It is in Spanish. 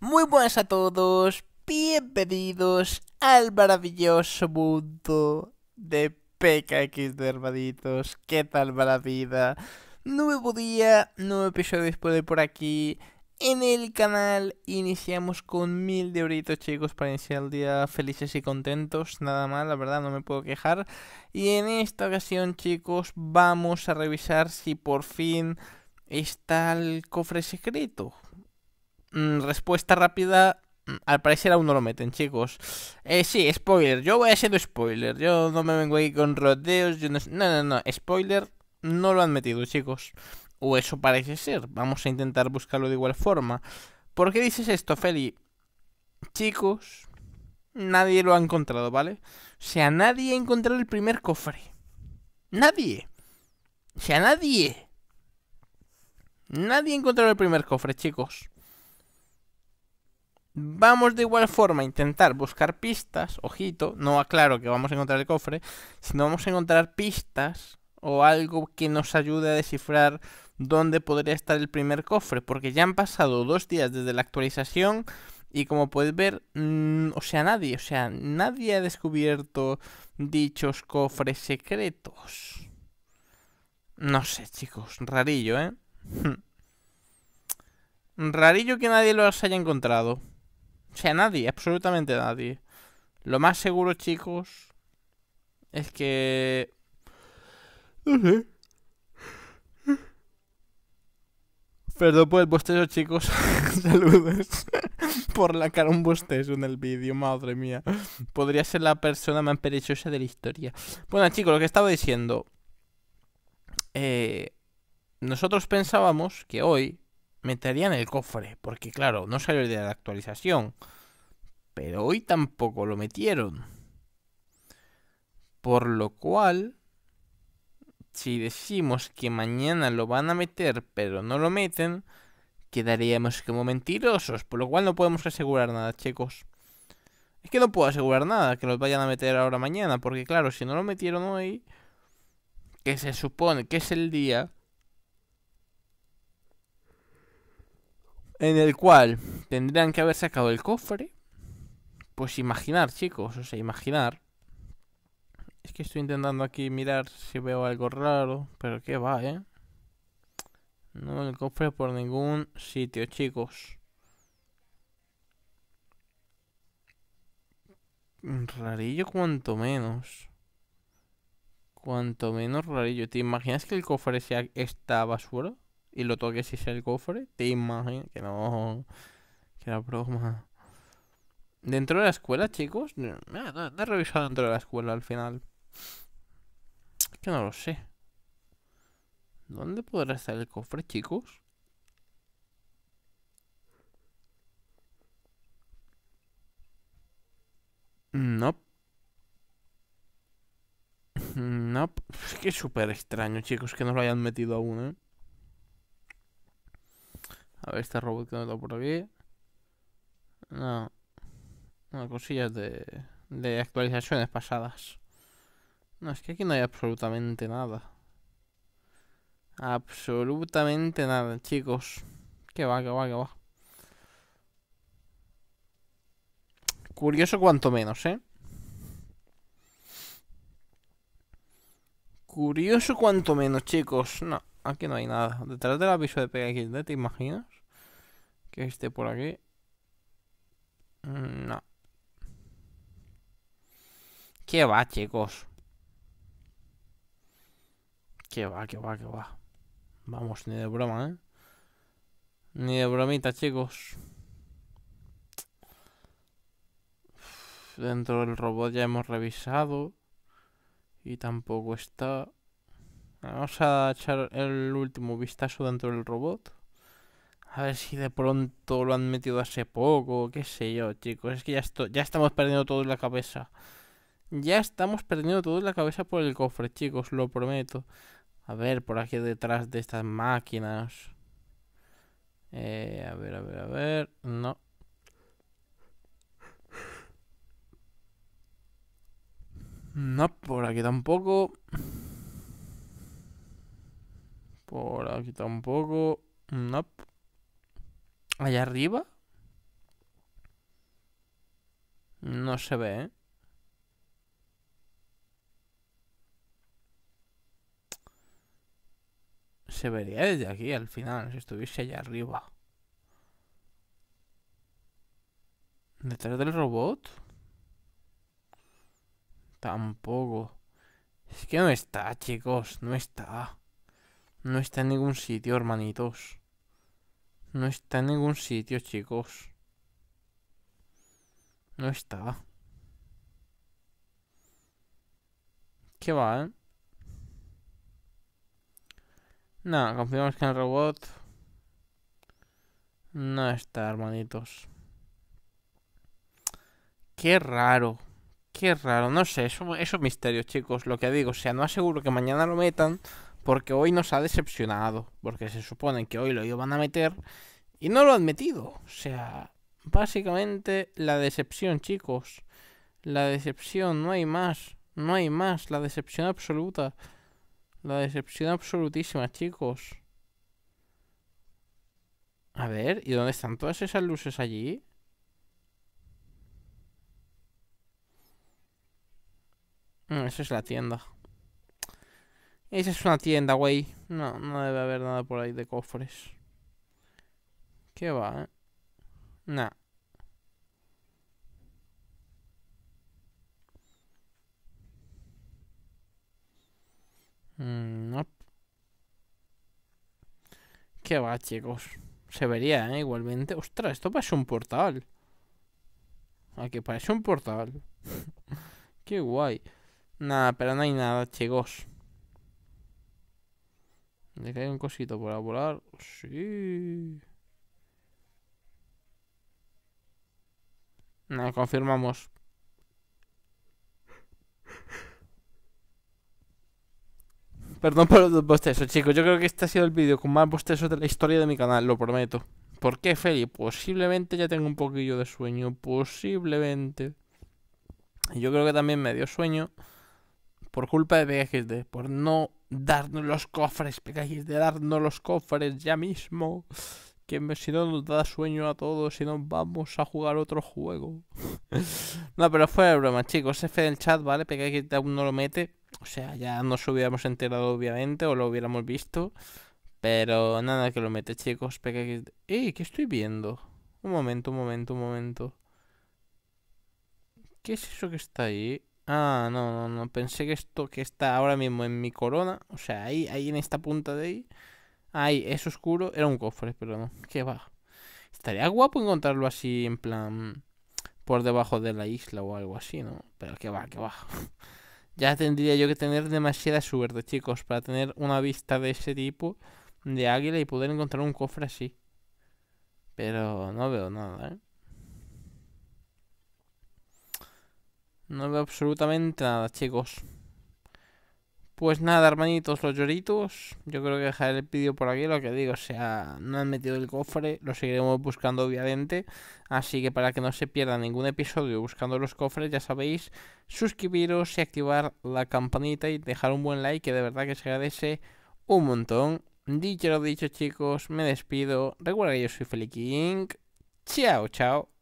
Muy buenas a todos, bienvenidos al maravilloso mundo de PKX de hermanitos. ¿Qué tal va la vida? Nuevo día, nuevo episodio después de por aquí. En el canal iniciamos con mil de oritos chicos para iniciar el día felices y contentos, nada mal, la verdad no me puedo quejar. Y en esta ocasión chicos vamos a revisar si por fin está el cofre secreto. Mm, respuesta rápida. Mm, al parecer aún no lo meten, chicos. Eh, sí, spoiler. Yo voy haciendo spoiler. Yo no me vengo ahí con rodeos. Yo no... no, no, no. Spoiler. No lo han metido, chicos. O eso parece ser. Vamos a intentar buscarlo de igual forma. ¿Por qué dices esto, Feli? Chicos, nadie lo ha encontrado, ¿vale? O sea, nadie ha encontrado el primer cofre. Nadie. O sea, nadie. Nadie ha encontrado el primer cofre, chicos. Vamos de igual forma a intentar buscar pistas, ojito, no aclaro que vamos a encontrar el cofre, sino vamos a encontrar pistas o algo que nos ayude a descifrar dónde podría estar el primer cofre, porque ya han pasado dos días desde la actualización y como puedes ver, mm, o sea, nadie, o sea, nadie ha descubierto dichos cofres secretos. No sé, chicos, rarillo, ¿eh? Rarillo que nadie los haya encontrado. O sea, nadie, absolutamente nadie. Lo más seguro, chicos, es que... No sé. Perdón por el bostezo, chicos. Saludos. por la cara un bostezo en el vídeo, madre mía. Podría ser la persona más perechosa de la historia. Bueno, chicos, lo que estaba diciendo. Eh, nosotros pensábamos que hoy meterían el cofre, porque claro, no salió el día de la actualización, pero hoy tampoco lo metieron. Por lo cual, si decimos que mañana lo van a meter, pero no lo meten, quedaríamos como mentirosos, por lo cual no podemos asegurar nada, chicos. Es que no puedo asegurar nada, que los vayan a meter ahora mañana, porque claro, si no lo metieron hoy, que se supone que es el día en el cual tendrían que haber sacado el cofre. Pues imaginar, chicos, o sea, imaginar. Es que estoy intentando aquí mirar si veo algo raro, pero que va, ¿eh? No el cofre por ningún sitio, chicos. Rarillo cuanto menos. Cuanto menos rarillo. ¿Te imaginas que el cofre sea esta basura? y lo toques y es el cofre, te imaginas que no. Que era broma. Dentro de la escuela, chicos, Me he revisado dentro de la escuela al final. Es que no lo sé. ¿Dónde podrá estar el cofre, chicos? No. No, nope. es que es súper extraño, chicos, que no lo hayan metido aún, ¿eh? A ver, este robot que no da por aquí. No. No, cosillas de, de actualizaciones pasadas. No, es que aquí no hay absolutamente nada. Absolutamente nada, chicos. Que va, que va, que va. Curioso cuanto menos, ¿eh? Curioso cuanto menos, chicos. No. Aquí no hay nada. Detrás del aviso de PXD, ¿te imaginas? Que esté por aquí. Mm, no. ¿Qué va, chicos? ¿Qué va, qué va, qué va? Vamos, ni de broma, ¿eh? Ni de bromita, chicos. dentro del robot ya hemos revisado. Y tampoco está... Vamos a echar el último vistazo dentro del robot. A ver si de pronto lo han metido hace poco, qué sé yo, chicos. Es que ya, esto, ya estamos perdiendo todo en la cabeza. Ya estamos perdiendo todo en la cabeza por el cofre, chicos, lo prometo. A ver, por aquí detrás de estas máquinas. Eh, a ver, a ver, a ver. No. No, por aquí tampoco. Por aquí tampoco. No. ¿Allá arriba? No se ve, ¿eh? Se vería desde aquí al final, si estuviese allá arriba. ¿Detrás del robot? Tampoco. Es que no está, chicos, no está. No está en ningún sitio, hermanitos. No está en ningún sitio, chicos. No está. ¿Qué va, eh? Nada, confiamos que el robot no está, hermanitos. Qué raro. Qué raro. No sé, eso es misterio, chicos. Lo que digo, o sea, no aseguro que mañana lo metan porque hoy nos ha decepcionado, porque se supone que hoy lo iban a meter y no lo han metido. O sea, básicamente la decepción, chicos. La decepción, no hay más, no hay más, la decepción absoluta. La decepción absolutísima, chicos. A ver, ¿y dónde están todas esas luces allí? Mm, esa es la tienda. Esa es una tienda, güey. No, no debe haber nada por ahí de cofres. ¿Qué va, eh? Nah. Mm, no. ¿Qué va, chicos? Se vería, ¿eh? Igualmente. Ostras, esto parece un portal. Aquí parece un portal. Qué guay. Nada, pero no hay nada, chicos. De que hay un cosito por volar. Sí. No, confirmamos. Perdón por los bostezos, chicos. Yo creo que este ha sido el vídeo con más bostezos de la historia de mi canal, lo prometo. ¿Por qué, Feli? Posiblemente ya tengo un poquillo de sueño. Posiblemente. Yo creo que también me dio sueño por culpa de de por no Darnos los cofres, pegáis de darnos los cofres ya mismo. Que si no nos da sueño a todos, si no vamos a jugar otro juego. no, pero fue broma, chicos. F del chat, ¿vale? Pegáis que aún no lo mete. O sea, ya nos hubiéramos enterado, obviamente, o lo hubiéramos visto. Pero nada que lo mete, chicos. PKX... ¡Eh! ¿Qué estoy viendo? Un momento, un momento, un momento. ¿Qué es eso que está ahí? Ah, no, no, no. Pensé que esto que está ahora mismo en mi corona, o sea, ahí, ahí en esta punta de ahí, ahí, es oscuro, era un cofre, pero no, qué va. Estaría guapo encontrarlo así, en plan, por debajo de la isla o algo así, ¿no? Pero qué va, qué va. ya tendría yo que tener demasiada suerte, chicos, para tener una vista de ese tipo de águila y poder encontrar un cofre así. Pero no veo nada, ¿eh? No veo absolutamente nada, chicos. Pues nada, hermanitos, los lloritos. Yo creo que dejaré el vídeo por aquí, lo que digo, o sea, no han metido el cofre, lo seguiremos buscando obviamente. Así que para que no se pierda ningún episodio buscando los cofres, ya sabéis, suscribiros y activar la campanita y dejar un buen like, que de verdad que se agradece un montón. Dicho lo dicho, chicos, me despido. Recuerda que yo soy Feliking. Chao, chao.